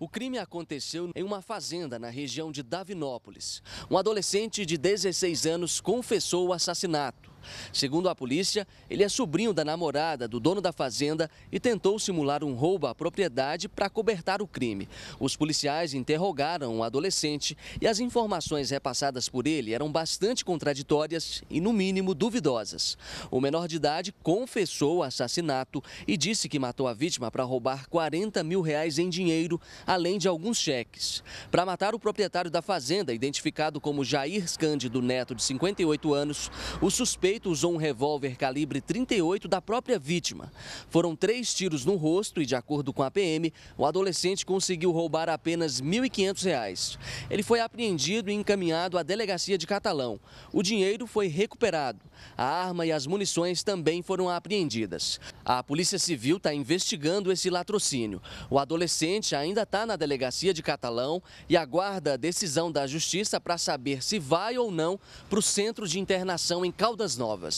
O crime aconteceu em uma fazenda na região de Davinópolis. Um adolescente de 16 anos confessou o assassinato. Segundo a polícia, ele é sobrinho da namorada do dono da fazenda e tentou simular um roubo à propriedade para cobertar o crime. Os policiais interrogaram o adolescente e as informações repassadas por ele eram bastante contraditórias e, no mínimo, duvidosas. O menor de idade confessou o assassinato e disse que matou a vítima para roubar 40 mil reais em dinheiro, além de alguns cheques. Para matar o proprietário da fazenda, identificado como Jair Cândido Neto, de 58 anos, o suspeito suspeito usou um revólver calibre 38 da própria vítima. Foram três tiros no rosto e, de acordo com a PM, o adolescente conseguiu roubar apenas R$ 1.500. Ele foi apreendido e encaminhado à delegacia de Catalão. O dinheiro foi recuperado. A arma e as munições também foram apreendidas. A Polícia Civil está investigando esse latrocínio. O adolescente ainda está na delegacia de Catalão e aguarda a decisão da Justiça para saber se vai ou não para o centro de internação em Caldas novas.